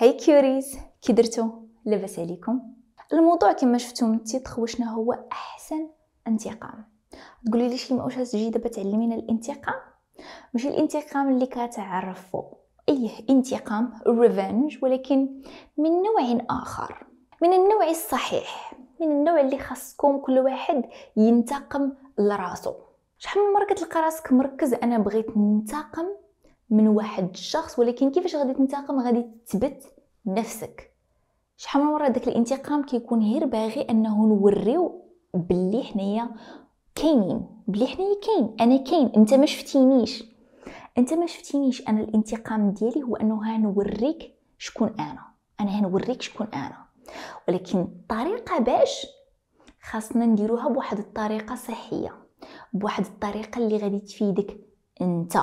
هاي كيوريز كي درتو لاباس عليكم الموضوع كما شفتو من التيتر وشنا هو احسن انتقام تقولي لي شي واش تجي دابا تعلمينا الانتقام ماشي الانتقام اللي كتعرفو ايه انتقام ريفنج ولكن من نوع اخر من النوع الصحيح من النوع اللي خاصكم كل واحد ينتقم لراسو شحال من مره كتلقى راسك مركز انا بغيت ننتقم من واحد الشخص ولكن كيفاش غادي تنتقم غادي تثبت نفسك شحال من مره داك الانتقام كيكون غير باغي انه نوريو بلي حنايا كاينين بلي حنايا كاين انا كاين انت ما شفتينيش انت ما شفتينيش انا الانتقام ديالي هو انه هنوريك شكون انا انا هنوريك شكون انا ولكن الطريقه باش خاصنا نديروها بواحد الطريقه صحيه بواحد الطريقه اللي غادي تفيدك انت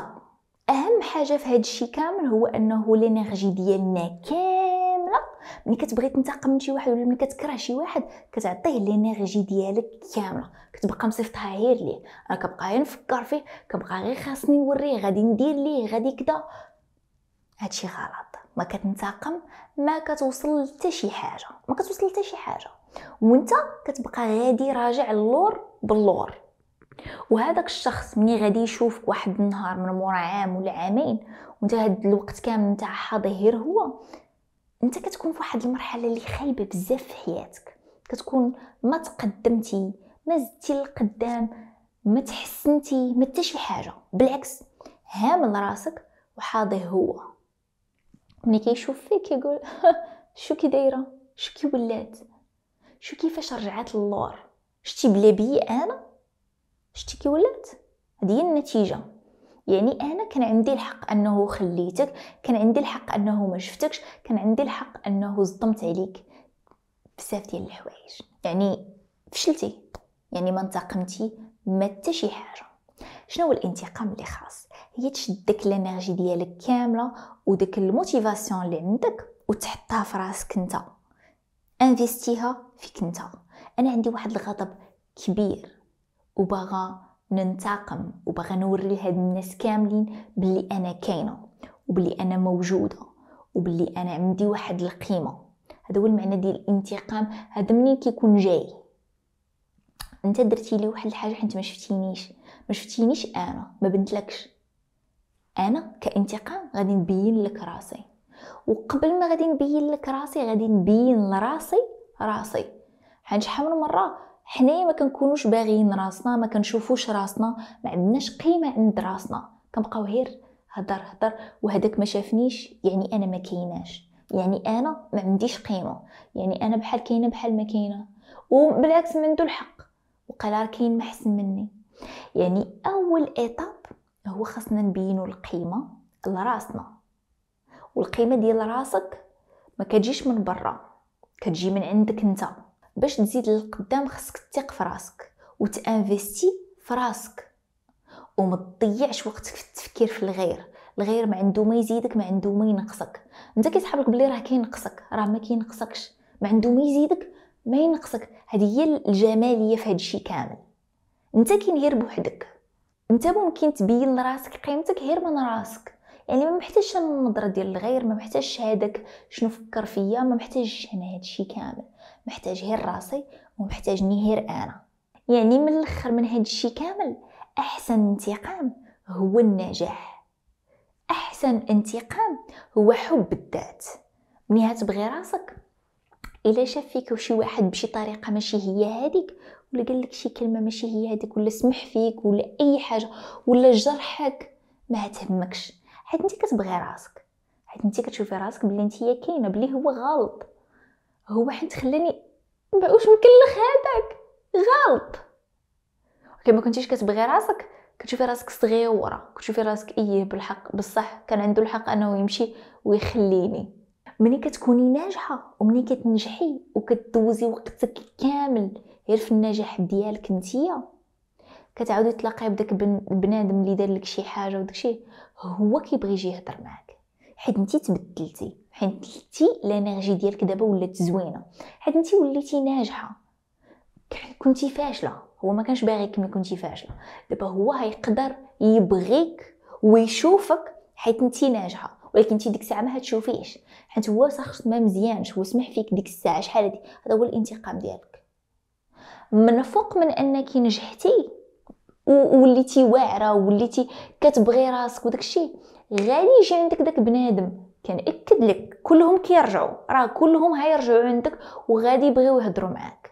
اهم حاجه في هذا الشيء كامل هو انه لينيرجي ديالنا كامله ملي كتبغي تنتقم من شي واحد ولا ملي كتكره شي واحد كتعطيه لينيرجي ديالك كامله كتبقى مصيفطها غير ليه انا كنبقى غير نفكر فيه كنبقى غير خاصني نوريه غادي ندير ليه غادي كدا هادشي غلط ما كتنتقم ما كتوصل حتى شي حاجه ما كتوصل حتى شي حاجه وانت كتبقى غادي راجع اللور باللور وهذاك الشخص ملي غادي يشوفك واحد النهار من مورا عام ولا عامين وانت هاد الوقت كامل نتاع حاضر هو انت كتكون في واحد المرحله اللي خايبه بزاف في حياتك كتكون ما تقدمتي ما زدتي للقدام ما تحسنتي ما شي حاجه بالعكس هامل راسك وحاضر هو ملي كيشوف فيك كيقول شو كي دايره شو كي ولات شو كيفاش رجعات للور شتي بلا بي انا شتي كي ولات هذه هي النتيجه يعني انا كان عندي الحق انه خليتك كان عندي الحق انه ما شفتكش كان عندي الحق انه صدمت عليك بزاف ديال الحوايج يعني فشلتي يعني ما انتقمتي ما حتى شي حاجه شنو هو الانتقام اللي خاص هي تشدك الانرجي ديالك كامله وداك الموتيفاسيون اللي عندك وتحطها في راسك انت انفيستيها فيك انت انا عندي واحد الغضب كبير وبغى ننتقم وبغى نوري لهاد الناس كاملين بلي انا كاينه وبلي انا موجوده وبلي انا عندي واحد القيمه هذا هو المعنى ديال الانتقام هذا منين كيكون جاي انت درتي لي واحد الحاجه حيت ما شفتينيش ما شفتينيش انا ما بنتلكش انا كانتقام غادي نبين لك راسي وقبل ما غادي نبين لك راسي غادي نبين لراسي راسي حيت شحال من مره حنايا ما كنكونوش باغيين راسنا ما كنشوفوش راسنا ما عندناش قيمه عند راسنا كنبقاو غير هضر هضر وهداك ما شافنيش يعني انا ما كيناش يعني انا ما عنديش قيمه يعني انا بحال كاينه بحال ما كاينه وبالعكس من عنده الحق وقال راه كاين ما احسن مني يعني اول ايطاب هو خاصنا نبينو القيمه لراسنا والقيمه ديال راسك ما كتجيش من برا كتجي من عندك انت باش تزيد للقدام خصك تثق في راسك وتانفيستي في راسك وما تضيعش وقتك في التفكير في الغير الغير ما عنده ما يزيدك ما عنده ما ينقصك انت كيسحب لك بلي راه كينقصك راه ما كينقصكش ما عنده ما يزيدك ما ينقصك هذه هي الجماليه في هذا الشيء كامل انت كاين غير بوحدك انت ممكن تبين لراسك قيمتك غير من راسك يعني ما محتاجش النظره ديال الغير ما محتاجش هذاك شنو فكر فيا ما محتاجش انا هادشي كامل محتاج غير راسي ومحتاجني غير انا يعني من الاخر من هادشي كامل احسن انتقام هو النجاح احسن انتقام هو حب الذات ملي هتبغي راسك الا شاف فيك شي واحد بشي طريقه ماشي هي هذيك ولا قال لك شي كلمه ماشي هي هذيك ولا سمح فيك ولا اي حاجه ولا جرحك ما تهمكش حيت انت كتبغي راسك حيت انت كتشوفي راسك بلي انت كاينه بلي هو غلط هو حيت خلاني واش مكلخ هذاك غلط ولكن ما كنتيش كتبغي راسك كتشوفي راسك صغيره كتشوفي راسك ايه بالحق بصح كان عنده الحق انه يمشي ويخليني ملي كتكوني ناجحه وملي كتنجحي وكتدوزي وقتك كامل غير في النجاح ديالك نتيا كتعاودي تلاقي بداك بنادم اللي دار لك شي حاجه وداكشي هو كيبغي يجي يهضر معاك حيت انت تبدلتي حيت تلتي الانرجي ديالك دابا ولات زوينه حيت انت وليتي ناجحه كنتي فاشله هو ما كانش باغيك ملي كنتي فاشله دابا هو هيقدر يبغيك ويشوفك حيت انت ناجحه ولكن انت ديك الساعه ما هتشوفيش حيت هو شخص ما مزيانش سمح فيك ديك الساعه شحال هذا هو الانتقام ديالك من فوق من انك نجحتي ووليتي واعره وليتي كتبغي راسك وداك الشيء غادي يجي عندك داك بنادم كنأكد لك كلهم كيرجعوا راه كلهم هيرجعوا عندك وغادي يبغيو يهضروا معاك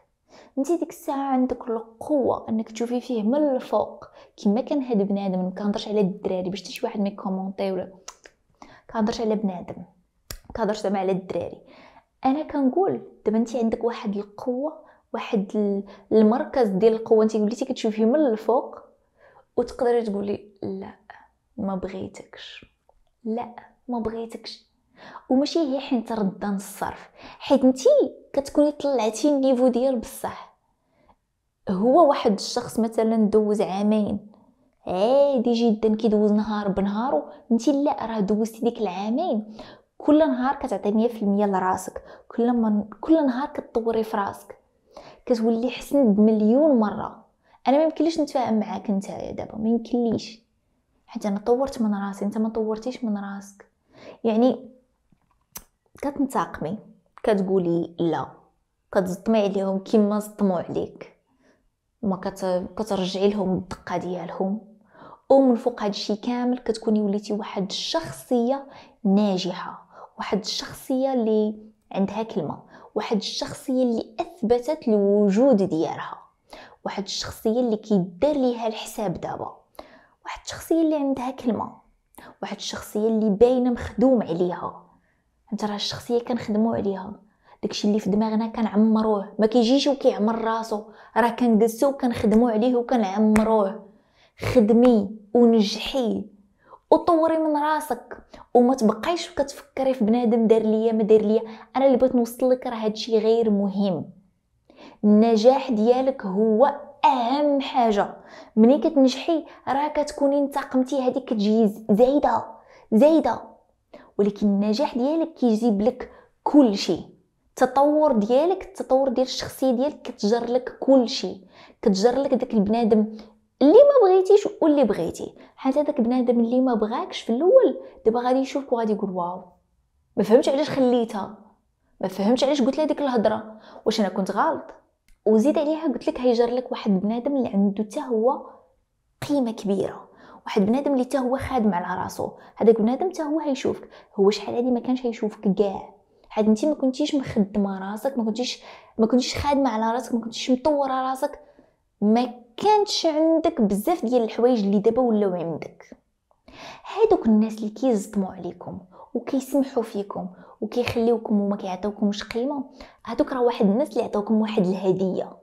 انت ديك الساعه عندك القوه انك تشوفي فيه من الفوق كما كان هاد بنادم ما كنهضرش على الدراري باش شي واحد ما يكومونتي ولا كنهضرش على بنادم كنهضرش زعما على الدراري انا كنقول دابا انت عندك واحد القوه واحد المركز ديال القوه انت وليتي كتشوفيه من الفوق وتقدري تقولي لا ما بغيتكش لا ما بغيتكش وماشي هي حين تردان الصرف حيت انتي كتكوني طلعتي النيفو ديال بصح هو واحد الشخص مثلا دوز عامين عادي جدا كيدوز نهار بنهارو نتي لا راه دوزتي ديك العامين كل نهار كتعطي 100% لراسك كل كل نهار كتطوري في راسك كتولي حسن بمليون مره انا ما يمكنليش نتفاهم معاك انت دابا ما يمكنليش حيت انا طورت من راسي انت ما طورتيش من راسك يعني كتنتقمي كتقولي لا كتزطمي عليهم كما زطمو عليك ما كت... كترجعي لهم الدقه ديالهم ومن فوق هذا الشيء كامل كتكوني وليتي واحد الشخصيه ناجحه واحد الشخصيه اللي عندها كلمه واحد الشخصيه اللي اثبتت الوجود ديالها واحد الشخصيه اللي كيدار ليها الحساب دابا واحد الشخصيه اللي عندها كلمه واحد الشخصيه اللي باينه مخدوم عليها انت راه الشخصيه كنخدموا عليها داكشي اللي في دماغنا كنعمروه ما كيجيش وكيعمر راسو راه كنجلسو وكنخدمو عليه وكنعمروه خدمي ونجحي وطوري من راسك وما تبقايش كتفكري في بنادم دار ليا ما دار ليا انا اللي بغيت نوصل لك راه هادشي غير مهم النجاح ديالك هو اهم حاجه ملي كتنجحي راه كتكوني انتقمتي هذيك كتجي زايده زايده ولكن النجاح ديالك كيجيب لك كل شيء التطور ديالك التطور ديال الشخصيه ديالك كتجر لك كل شيء كتجر لك داك البنادم اللي ما بغيتيش واللي بغيتي حتى داك بنادم اللي ما بغاكش في الاول دابا غادي يشوفك وغادي يقول واو ما فهمتش علاش خليتها فهمتش علاش قلت لها ديك الهضره واش انا كنت غلط وزيد عليها قلت لك هيجر لك واحد بنادم اللي عنده حتى هو قيمه كبيره واحد بنادم اللي حتى هو خادم على راسو هذاك بنادم حتى هو هيشوفك هو شحال هادي ما كانش هيشوفك كاع حيت انت ما كنتيش مخدمه راسك ما كنتيش ما كنتيش خادمه على راسك ما كنتيش مطوره راسك ما كانش عندك بزاف ديال الحوايج اللي دابا ولاو عندك هادوك الناس اللي كيزطمو عليكم وكيسمحوا فيكم وكيخليوكم وما كيعطيوكمش قيمه هذوك راه واحد الناس اللي عطاوكم واحد الهديه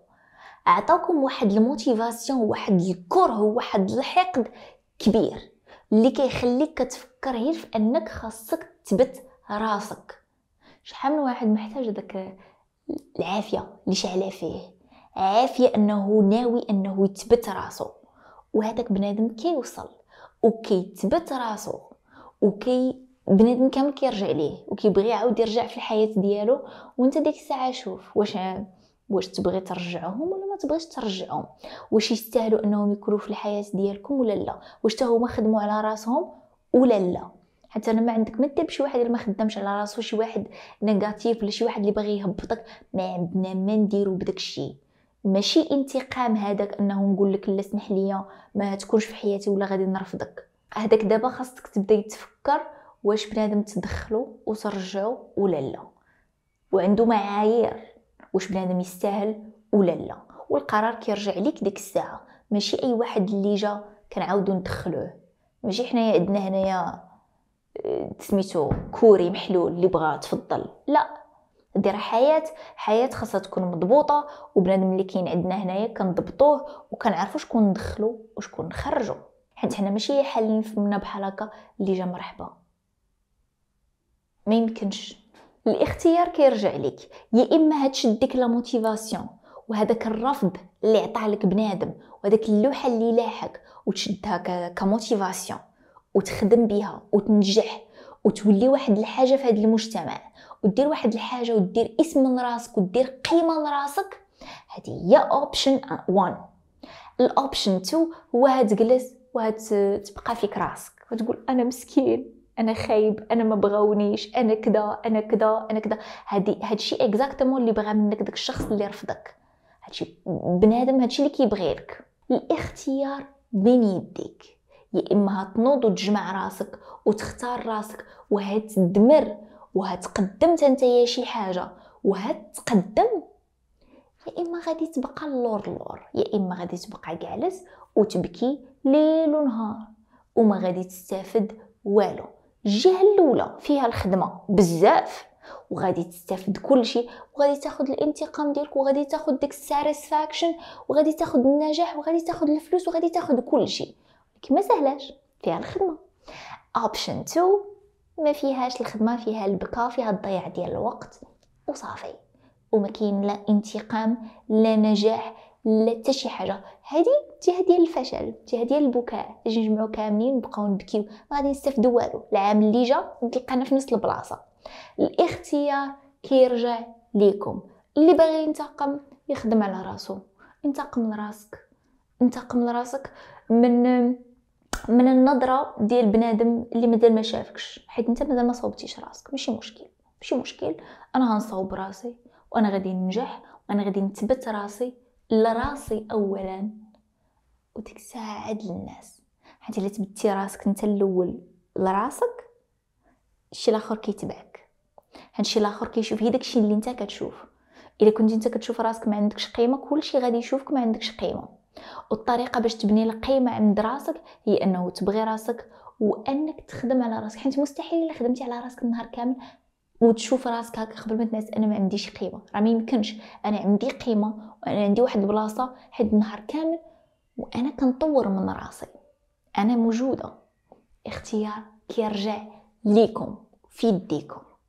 عطاوكم واحد الموتيفاسيون واحد الكره واحد الحقد كبير اللي كيخليك كتفكر غير في انك خاصك تثبت راسك شحال من واحد محتاج داك العافيه اللي شعله فيه عافيه انه ناوي انه يثبت راسو وهذاك بنادم كيوصل وكيثبت راسو وكي بنادم كامل كيرجع ليه وكيبغي يعاود يرجع في الحياه ديالو وانت ديك الساعه شوف واش واش تبغي ترجعهم ولا ما تبغيش ترجعهم واش يستاهلوا انهم يكونوا في الحياه ديالكم ولا لا واش حتى هما خدموا على راسهم ولا لا حتى لما عندك ما بشي واحد اللي ما خدامش على راسو شي واحد نيجاتيف ولا شي واحد اللي باغي يهبطك ما عندنا ما نديرو بداك الشيء ماشي انتقام هذاك انه نقول لك لا سمح ليا ما تكونش في حياتي ولا غادي نرفضك هذاك دابا خاصك تبدا تفكر واش بنادم تدخلو وترجعو ولا لا وعنده معايير واش بنادم يستاهل ولا لا والقرار كيرجع ليك ديك الساعه ماشي اي واحد اللي جا كنعاودو ندخلوه ماشي حنايا عندنا هنايا آه، سميتو كوري محلول اللي بغا تفضل لا دير حياه حياه خاصها تكون مضبوطه وبنادم اللي كاين عندنا هنايا كنضبطوه وكنعرفو شكون ندخلو وشكون نخرجو حيت حنا ماشي حالين فمنا بحال هكا اللي جا مرحبا ما يمكنش الاختيار كيرجع لك يا اما هتشدك لا موتيفاسيون وهذاك الرفض اللي عطاه لك بنادم وهذاك اللوحه اللي لاحك وتشدها كموتيفاسيون وتخدم بها وتنجح وتولي واحد الحاجه في هذا المجتمع ودير واحد الحاجه ودير اسم من راسك ودير قيمه لراسك هذه هي اوبشن 1 الاوبشن 2 هو هتجلس وهتبقى فيك راسك وتقول انا مسكين انا خايب انا ما بغاونيش انا كدا انا كدا انا كدا هادي هادشي اكزاكتومون اللي بغا منك داك الشخص اللي رفضك هادشي بنادم هادشي اللي كيبغي لك الاختيار بين يديك يا اما هتنوض وتجمع راسك وتختار راسك وهتدمر وهتقدم تنتيا شي حاجه وهتقدم يا اما غادي تبقى اللور اللور يا اما غادي تبقى جالس وتبكي ليل ونهار وما غادي تستافد والو الجهه الاولى فيها الخدمه بزاف وغادي تستافد كلشي وغادي تاخد الانتقام ديالك وغادي تاخد ديك الساتسفاكشن وغادي تاخد النجاح وغادي تاخد الفلوس وغادي تاخد كلشي ولكن ما سهلاش فيها الخدمه اوبشن 2 ما فيهاش الخدمه فيها البكاء فيها الضياع ديال الوقت وصافي وما كاين لا انتقام لا نجاح لا حتى شي حاجه هذه جهه ديال الفشل جهه ديال البكاء اجي نجمعو كاملين نبقاو نبكيو ما غادي نستافدو والو العام اللي جا نتلقانا في نفس البلاصه الاختيار كيرجع ليكم اللي باغي ينتقم يخدم على راسو انتقم لراسك انتقم لراسك من من النظره ديال بنادم اللي مازال ما شافكش حيت انت مازال ما صوبتيش راسك ماشي مشكل ماشي مشكل انا غنصاوب راسي وانا غادي ننجح وانا غادي نثبت راسي لراسي اولا وديك الساعه عاد للناس حيت الا تبتي راسك انت الاول لراسك الشي الاخر كيتبعك هادشي الاخر كيشوف هي داكشي اللي انت كتشوف الا كنت انت كتشوف راسك ما عندكش قيمه كلشي غادي يشوفك ما عندكش قيمه والطريقه باش تبني القيمه عند راسك هي انه تبغي راسك وانك تخدم على راسك حيت مستحيل الا خدمتي على راسك النهار كامل وتشوف راسك هكا قبل ما تنعس انا ما عنديش قيمه راه ما يمكنش انا عندي قيمه وانا عندي واحد البلاصه حد النهار كامل وانا كنطور من راسي انا موجوده اختيار كيرجع ليكم في يديكم